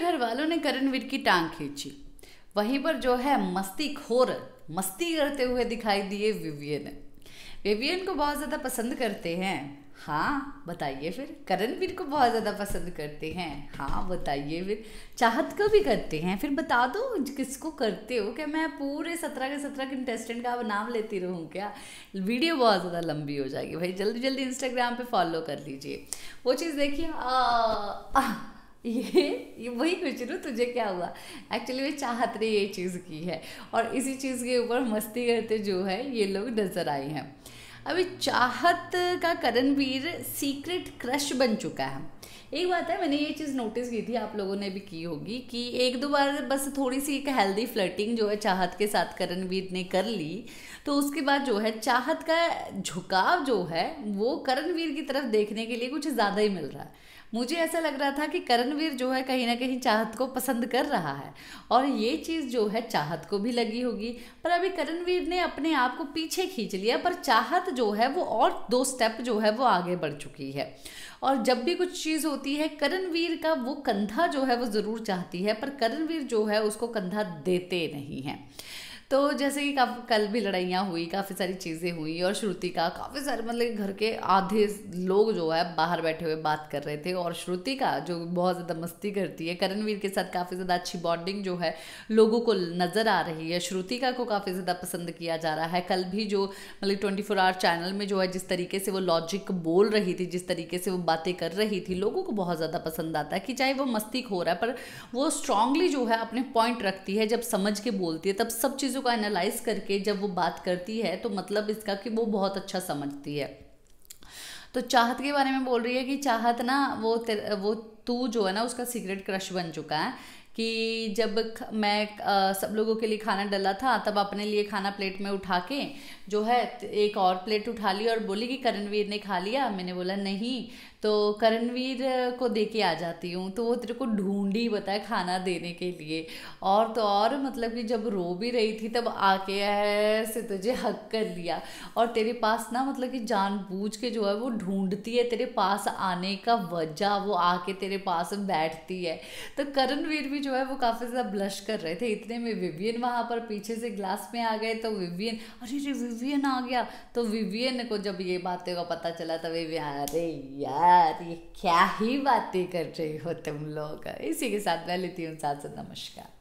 घर वालों ने करणवीर की टांग खींची वहीं पर जो है मस्ती खोर मस्ती करते हुए दिखाई दिए विवियन विवियन को बहुत ज़्यादा पसंद करते हैं हाँ बताइए फिर करणवीर को बहुत ज़्यादा पसंद करते हैं हाँ बताइए फिर चाहत को भी करते हैं फिर बता दो किसको करते हो क्या मैं पूरे सत्रह के सत्रह कंटेस्टेंट का नाम लेती रहूँ क्या वीडियो बहुत ज़्यादा लंबी हो जाएगी भाई जल्दी जल्दी इंस्टाग्राम पे फॉलो कर लीजिए वो चीज़ देखिए ये ये वही क्वेश्चन रू तुझे क्या हुआ एक्चुअली वे चाहत ने ये चीज़ की है और इसी चीज़ के ऊपर मस्ती करते जो है ये लोग नजर आए हैं अभी चाहत का करणवीर सीक्रेट क्रश बन चुका है एक बात है मैंने ये चीज़ नोटिस की थी आप लोगों ने भी की होगी कि एक दो बार बस थोड़ी सी एक हेल्दी फ्लर्टिंग जो है चाहत के साथ करणवीर ने कर ली तो उसके बाद जो है चाहत का झुकाव जो है वो करणवीर की तरफ देखने के लिए कुछ ज़्यादा ही मिल रहा है मुझे ऐसा लग रहा था कि करणवीर जो है कहीं ना कहीं चाहत को पसंद कर रहा है और ये चीज़ जो है चाहत को भी लगी होगी पर अभी करणवीर ने अपने आप को पीछे खींच लिया पर चाहत जो है वो और दो स्टेप जो है वो आगे बढ़ चुकी है और जब भी कुछ चीज़ होती है करणवीर का वो कंधा जो है वो ज़रूर चाहती है पर करणवीर जो है उसको कंधा देते नहीं हैं तो जैसे कि कल भी लड़ाइयाँ हुई काफ़ी सारी चीज़ें हुई और श्रुति का काफ़ी सारे मतलब घर के आधे लोग जो है बाहर बैठे हुए बात कर रहे थे और श्रुति का जो बहुत ज़्यादा मस्ती करती है करणवीर के साथ काफ़ी ज़्यादा अच्छी बॉन्डिंग जो है लोगों को नज़र आ रही है श्रुतिका को काफ़ी ज़्यादा पसंद किया जा रहा है कल भी जो मतलब ट्वेंटी फोर आवर चैनल में जो है जिस तरीके से वो लॉजिक बोल रही थी जिस तरीके से वो बातें कर रही थी लोगों को बहुत ज़्यादा पसंद आता है कि चाहे वो मस्ती खो रहा है पर वो स्ट्रांगली जो है अपने पॉइंट रखती है जब समझ के बोलती है तब सब चीज़ों चीज़ों को एनालाइज करके जब वो बात करती है तो मतलब इसका कि वो बहुत अच्छा समझती है तो चाहत के बारे में बोल रही है कि चाहत ना वो वो तू जो है ना उसका सीक्रेट क्रश बन चुका है कि जब मैं आ, सब लोगों के लिए खाना डला था तब अपने लिए खाना प्लेट में उठा के जो है एक और प्लेट उठा ली और बोली कि करणवीर ने खा लिया मैंने बोला नहीं तो करणवीर को दे के आ जाती हूँ तो वो तेरे को ढूंढ ही बताए खाना देने के लिए और तो और मतलब कि जब रो भी रही थी तब आके ऐसे तुझे हक कर लिया और तेरे पास ना मतलब कि जानबूझ के जो है वो ढूंढती है तेरे पास आने का वजह वो आके तेरे पास बैठती है तो करणवीर भी जो है वो काफ़ी ज़्यादा ब्लश कर रहे थे इतने में विवियन वहाँ पर पीछे से ग्लास में आ गए तो विवियन अरे अरे विवियन आ गया तो विवियन को जब ये बातें का पता चला तब तो विवियन अरे यार यार ये क्या ही बातें कर रही हो तुम लोग इसी के साथ मैं लेती हूँ साथ साथ नमस्कार